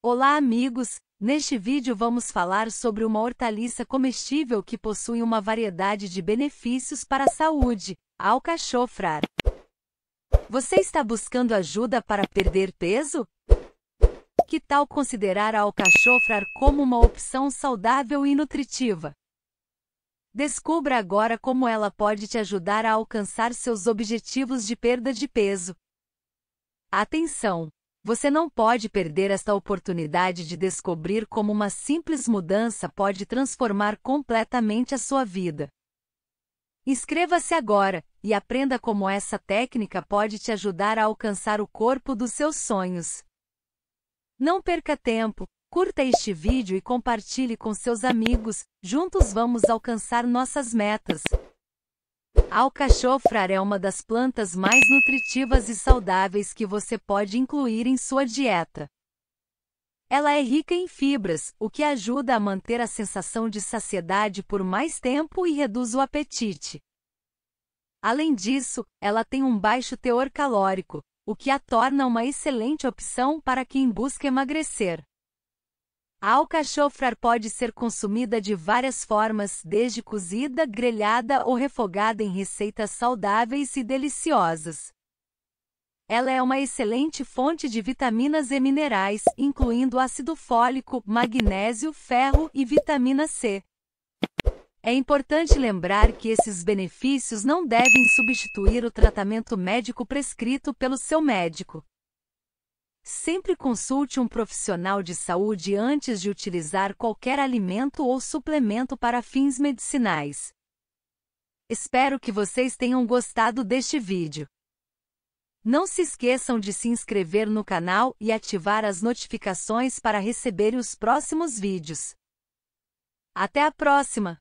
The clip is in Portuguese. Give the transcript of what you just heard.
Olá amigos, neste vídeo vamos falar sobre uma hortaliça comestível que possui uma variedade de benefícios para a saúde, a Você está buscando ajuda para perder peso? Que tal considerar a alcachofrar como uma opção saudável e nutritiva? Descubra agora como ela pode te ajudar a alcançar seus objetivos de perda de peso. Atenção! Você não pode perder esta oportunidade de descobrir como uma simples mudança pode transformar completamente a sua vida. Inscreva-se agora e aprenda como essa técnica pode te ajudar a alcançar o corpo dos seus sonhos. Não perca tempo, curta este vídeo e compartilhe com seus amigos, juntos vamos alcançar nossas metas. Alcachofrar é uma das plantas mais nutritivas e saudáveis que você pode incluir em sua dieta. Ela é rica em fibras, o que ajuda a manter a sensação de saciedade por mais tempo e reduz o apetite. Além disso, ela tem um baixo teor calórico, o que a torna uma excelente opção para quem busca emagrecer. A alcachofra pode ser consumida de várias formas, desde cozida, grelhada ou refogada em receitas saudáveis e deliciosas. Ela é uma excelente fonte de vitaminas e minerais, incluindo ácido fólico, magnésio, ferro e vitamina C. É importante lembrar que esses benefícios não devem substituir o tratamento médico prescrito pelo seu médico. Sempre consulte um profissional de saúde antes de utilizar qualquer alimento ou suplemento para fins medicinais. Espero que vocês tenham gostado deste vídeo. Não se esqueçam de se inscrever no canal e ativar as notificações para receber os próximos vídeos. Até a próxima!